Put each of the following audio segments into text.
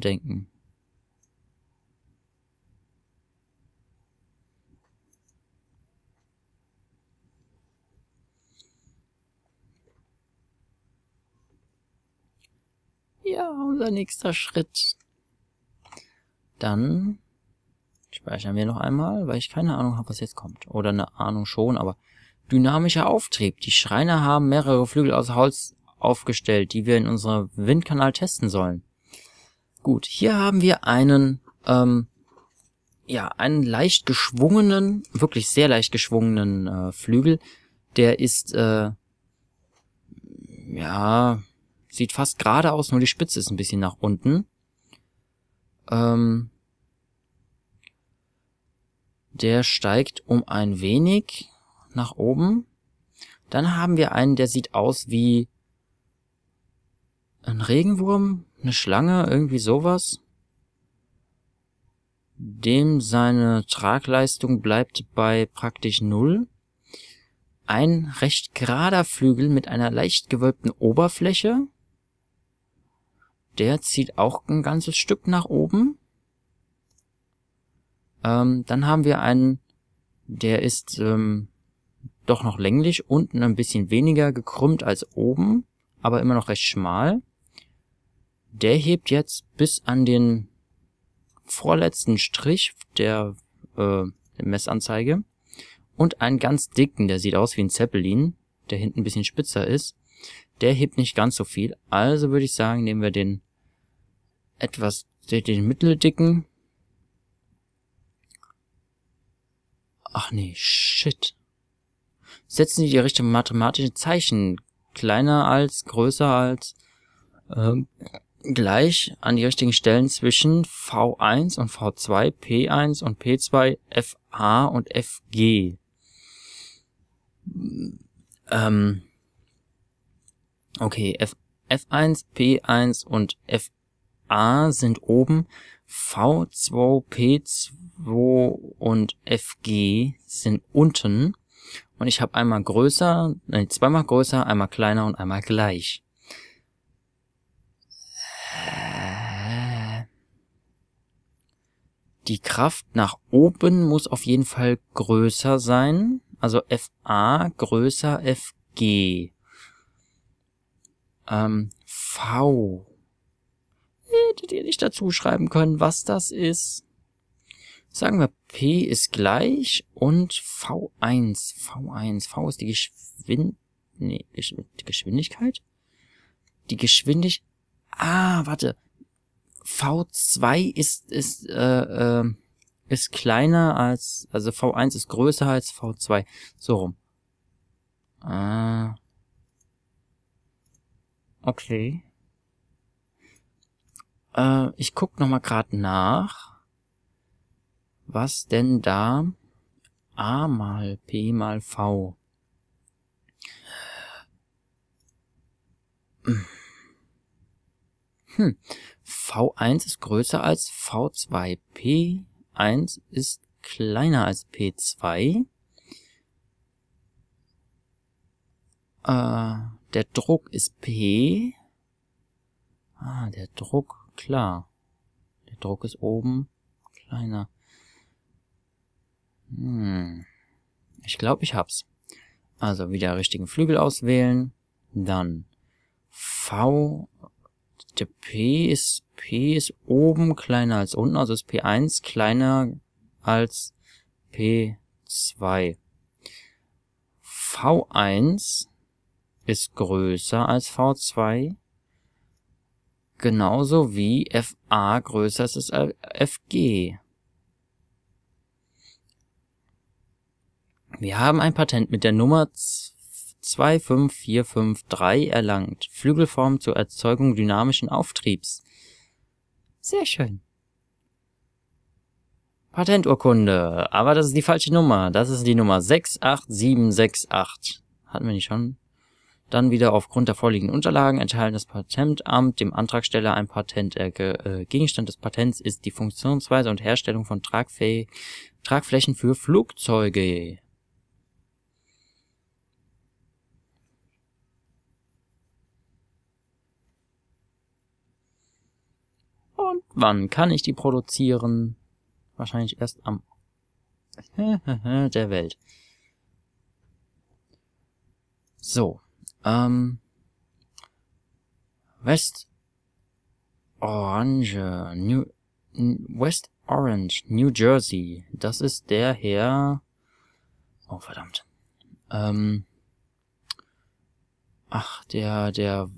denken. Ja, unser nächster Schritt. Dann speichern wir noch einmal, weil ich keine Ahnung habe, was jetzt kommt. Oder eine Ahnung schon, aber dynamischer Auftrieb. Die Schreiner haben mehrere Flügel aus Holz aufgestellt, die wir in unserem Windkanal testen sollen. Gut, hier haben wir einen, ähm, ja, einen leicht geschwungenen, wirklich sehr leicht geschwungenen äh, Flügel. Der ist, äh, ja, sieht fast gerade aus, nur die Spitze ist ein bisschen nach unten. Ähm, der steigt um ein wenig nach oben. Dann haben wir einen, der sieht aus wie ein Regenwurm, eine Schlange, irgendwie sowas. Dem seine Tragleistung bleibt bei praktisch null. Ein recht gerader Flügel mit einer leicht gewölbten Oberfläche. Der zieht auch ein ganzes Stück nach oben. Ähm, dann haben wir einen, der ist ähm, doch noch länglich, unten ein bisschen weniger gekrümmt als oben, aber immer noch recht schmal. Der hebt jetzt bis an den vorletzten Strich der, äh, der Messanzeige und einen ganz dicken, der sieht aus wie ein Zeppelin, der hinten ein bisschen spitzer ist. Der hebt nicht ganz so viel, also würde ich sagen, nehmen wir den etwas, den mitteldicken. Ach nee, shit. Setzen Sie die Richtung mathematische Zeichen. Kleiner als, größer als, ähm, gleich an die richtigen Stellen zwischen V1 und V2, P1 und P2, FA und FG. Ähm okay, F F1, P1 und FA sind oben, V2, P2 und FG sind unten. Und ich habe einmal größer, nein, zweimal größer, einmal kleiner und einmal gleich. die Kraft nach oben muss auf jeden Fall größer sein. Also FA größer FG. Ähm, v. Hättet ihr nicht dazu schreiben können, was das ist? Sagen wir, P ist gleich und V1. V1. V ist die Geschwind... Nee, Geschwindigkeit? Die Geschwindigkeit... Ah, warte. V2 ist, ist, äh, äh, ist kleiner als, also V1 ist größer als V2. So rum. Äh, okay. Äh, ich guck noch mal gerade nach, was denn da A mal P mal V. Hm, V1 ist größer als V2. P1 ist kleiner als P2. Äh, der Druck ist P. Ah, der Druck, klar. Der Druck ist oben kleiner. Hm. Ich glaube, ich hab's. Also wieder richtigen Flügel auswählen. Dann V möchte. P ist, P ist oben kleiner als unten, also ist P1 kleiner als P2. V1 ist größer als V2, genauso wie FA größer ist als FG. Wir haben ein Patent mit der Nummer 25453 erlangt. Flügelform zur Erzeugung dynamischen Auftriebs. Sehr schön. Patenturkunde. Aber das ist die falsche Nummer. Das ist die Nummer 68768. Hatten wir nicht schon? Dann wieder aufgrund der vorliegenden Unterlagen enthalten das Patentamt dem Antragsteller ein Patent. Äh, Gegenstand des Patents ist die Funktionsweise und Herstellung von Tragfäh Tragflächen für Flugzeuge. Wann kann ich die produzieren? Wahrscheinlich erst am der Welt. So, ähm, West Orange, New, West Orange, New Jersey. Das ist der Herr, oh verdammt, ähm, ach, der, der,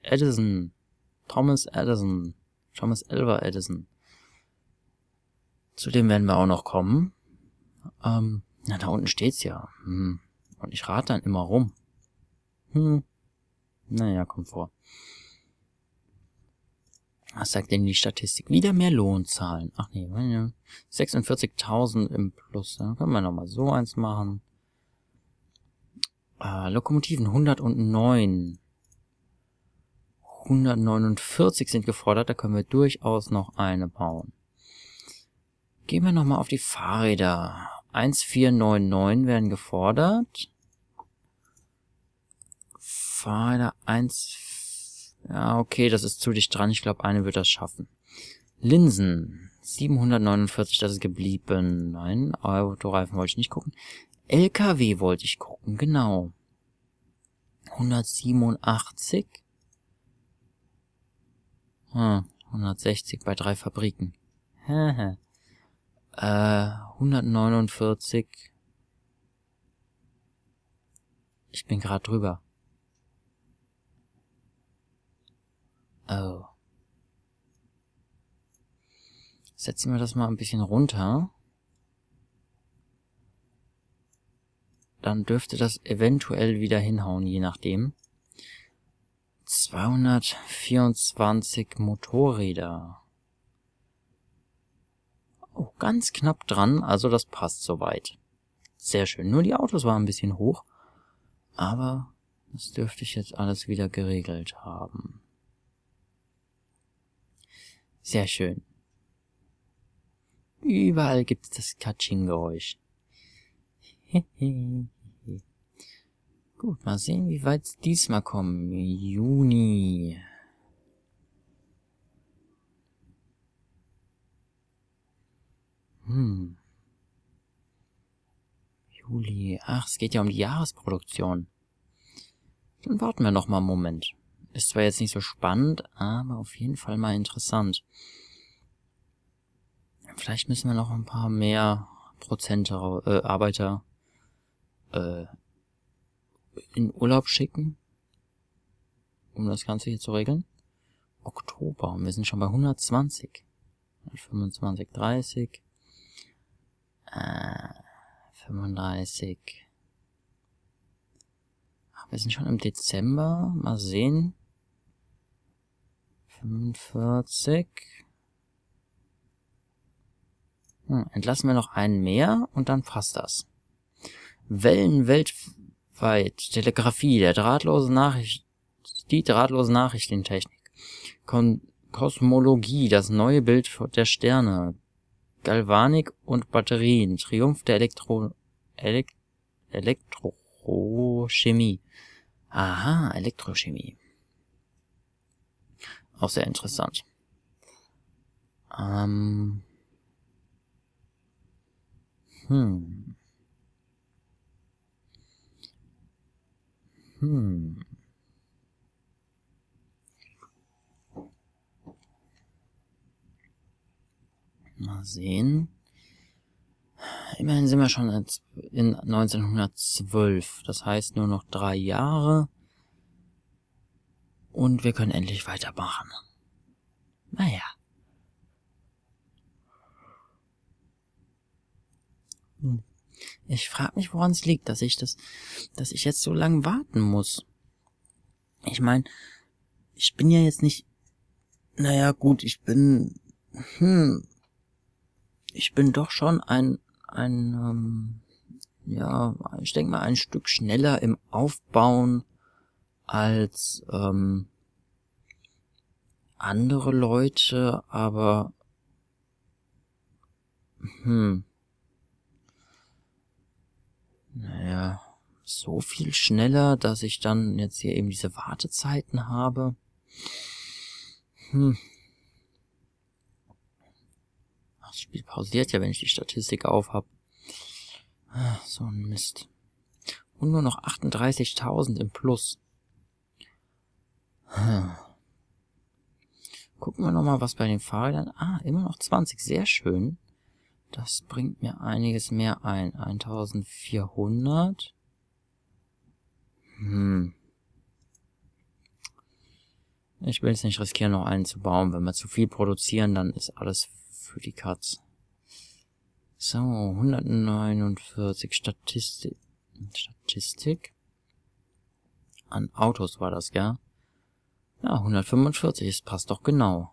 Edison. Thomas Edison. Thomas Elva Edison. Zu dem werden wir auch noch kommen. Ähm, na, da unten steht's ja. Hm. Und ich rate dann immer rum. Hm. Naja, kommt vor. Was sagt denn die Statistik? Wieder mehr Lohnzahlen. Ach nee, 46.000 im Plus. Ja, können wir nochmal so eins machen. Äh, Lokomotiven 109. 149 sind gefordert, da können wir durchaus noch eine bauen. Gehen wir nochmal auf die Fahrräder. 1499 werden gefordert. Fahrräder 1... Ja, okay, das ist zu dicht dran. Ich glaube, eine wird das schaffen. Linsen. 749, das ist geblieben. Nein, Autoreifen wollte ich nicht gucken. LKW wollte ich gucken, genau. 187. 160 hm, bei drei Fabriken. äh, 149. Ich bin gerade drüber. Oh. Setzen wir das mal ein bisschen runter. Dann dürfte das eventuell wieder hinhauen, je nachdem. 224 Motorräder. Oh, ganz knapp dran, also das passt soweit. Sehr schön. Nur die Autos waren ein bisschen hoch, aber das dürfte ich jetzt alles wieder geregelt haben. Sehr schön. Überall gibt es das Katsching-Geräusch. Hehe. Gut, mal sehen, wie weit diesmal kommen. Juni. Hm. Juli. Ach, es geht ja um die Jahresproduktion. Dann warten wir noch mal einen Moment. Ist zwar jetzt nicht so spannend, aber auf jeden Fall mal interessant. Vielleicht müssen wir noch ein paar mehr Prozent äh, Arbeiter äh, in Urlaub schicken, um das Ganze hier zu regeln. Oktober und wir sind schon bei 120. 25, 30, äh, 35. Ach, wir sind schon im Dezember. Mal sehen. 45. Hm, entlassen wir noch einen mehr und dann passt das. Wellen, Welt, weit. Telegrafie, der drahtlose Nachricht, die drahtlose Nachrichtentechnik. Kon Kosmologie, das neue Bild der Sterne. Galvanik und Batterien, Triumph der Elektro Elek Elektrochemie. Aha, Elektrochemie. Auch sehr interessant. Ähm. Hm. Hm. Mal sehen. Immerhin sind wir schon in 1912. Das heißt nur noch drei Jahre. Und wir können endlich weitermachen. Naja. Ich frage mich, woran es liegt, dass ich das, dass ich jetzt so lange warten muss. Ich meine, ich bin ja jetzt nicht. Naja, gut, ich bin. Hm. Ich bin doch schon ein. ein ähm, ja, ich denke mal ein Stück schneller im Aufbauen als ähm, andere Leute, aber hm, naja, so viel schneller, dass ich dann jetzt hier eben diese Wartezeiten habe. Hm. das Spiel pausiert ja, wenn ich die Statistik auf Ach, ah, so ein Mist. Und nur noch 38.000 im Plus. Hm. Gucken wir nochmal, was bei den Fahrrädern... Ah, immer noch 20. Sehr schön. Das bringt mir einiges mehr ein. 1400. Hm. Ich will es nicht riskieren, noch einen zu bauen. Wenn wir zu viel produzieren, dann ist alles für die Katz. So, 149 Statistik. Statistik? An Autos war das, gell? Ja, 145, es passt doch genau.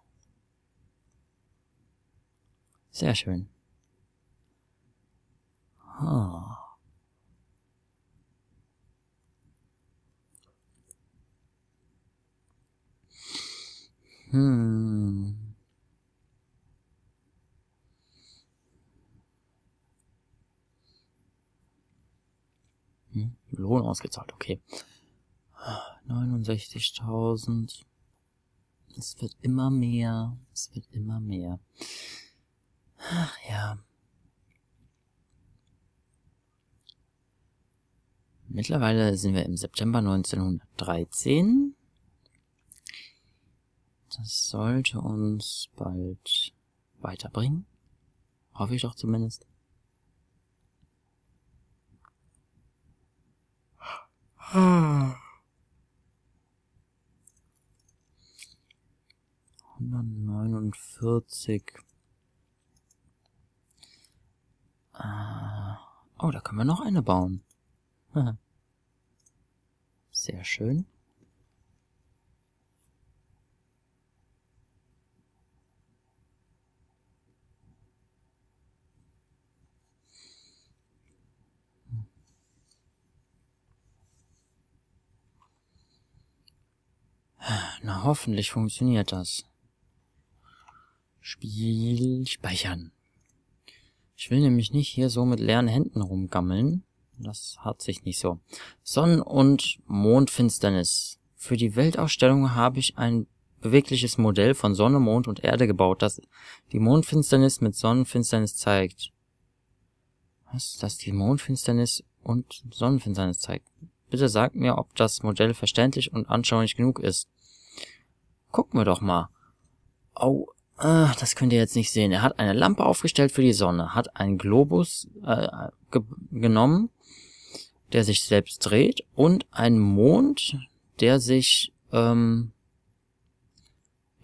Sehr schön. Hm. hm. Lohn ausgezahlt, okay. 69.000. Es wird immer mehr. Es wird immer mehr. Ach ja. Mittlerweile sind wir im September 1913. Das sollte uns bald weiterbringen. Hoffe ich doch zumindest. Hundertneunundvierzig. Ah, oh, da können wir noch eine bauen. Sehr schön. Na, hoffentlich funktioniert das. Spiel speichern. Ich will nämlich nicht hier so mit leeren Händen rumgammeln. Das hat sich nicht so. Sonnen- und Mondfinsternis. Für die Weltausstellung habe ich ein bewegliches Modell von Sonne, Mond und Erde gebaut, das die Mondfinsternis mit Sonnenfinsternis zeigt. Was? Das die Mondfinsternis und Sonnenfinsternis zeigt. Bitte sagt mir, ob das Modell verständlich und anschaulich genug ist. Gucken wir doch mal. Oh, äh, das könnt ihr jetzt nicht sehen. Er hat eine Lampe aufgestellt für die Sonne, hat einen Globus äh, ge genommen der sich selbst dreht und ein Mond, der sich ähm,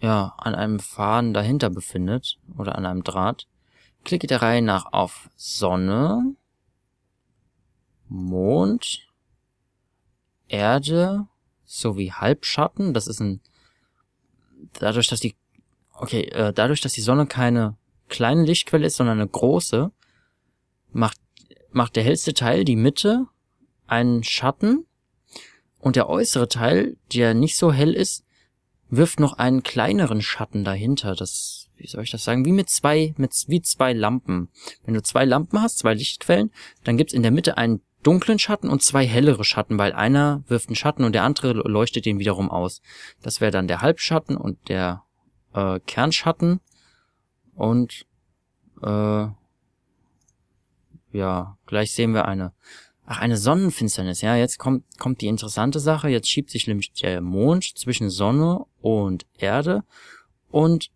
ja an einem Faden dahinter befindet oder an einem Draht. Klicke der Reihe nach auf Sonne, Mond, Erde sowie Halbschatten. Das ist ein dadurch, dass die okay äh, dadurch, dass die Sonne keine kleine Lichtquelle ist, sondern eine große, macht macht der hellste Teil die Mitte einen Schatten und der äußere Teil, der nicht so hell ist, wirft noch einen kleineren Schatten dahinter. Das, wie soll ich das sagen? Wie mit zwei, mit, wie zwei Lampen. Wenn du zwei Lampen hast, zwei Lichtquellen, dann gibt's in der Mitte einen dunklen Schatten und zwei hellere Schatten, weil einer wirft einen Schatten und der andere leuchtet den wiederum aus. Das wäre dann der Halbschatten und der äh, Kernschatten und äh, ja, gleich sehen wir eine Ach, eine Sonnenfinsternis. Ja, jetzt kommt, kommt die interessante Sache. Jetzt schiebt sich nämlich der Mond zwischen Sonne und Erde. Und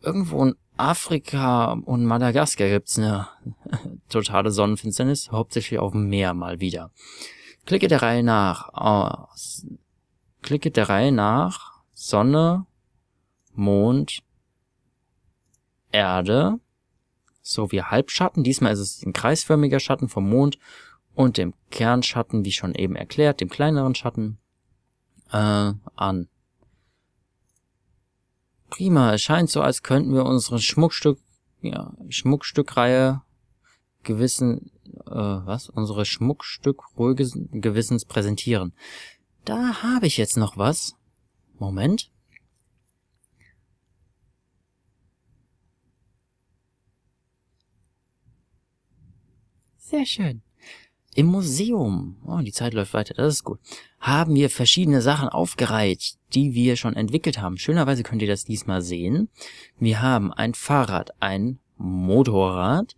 irgendwo in Afrika und Madagaskar gibt's eine totale Sonnenfinsternis, hauptsächlich auf dem Meer mal wieder. Klicke der Reihe nach. Oh, klicke der Reihe nach. Sonne, Mond, Erde So wie Halbschatten. Diesmal ist es ein kreisförmiger Schatten vom Mond und dem Kernschatten, wie schon eben erklärt, dem kleineren Schatten, äh, an. Prima, es scheint so, als könnten wir unsere Schmuckstück, ja, Schmuckstückreihe gewissen, äh, was, unsere Schmuckstück ruhiges Gewissens präsentieren. Da habe ich jetzt noch was. Moment. Sehr schön im Museum, oh, die Zeit läuft weiter, das ist gut, haben wir verschiedene Sachen aufgereiht, die wir schon entwickelt haben. Schönerweise könnt ihr das diesmal sehen. Wir haben ein Fahrrad, ein Motorrad,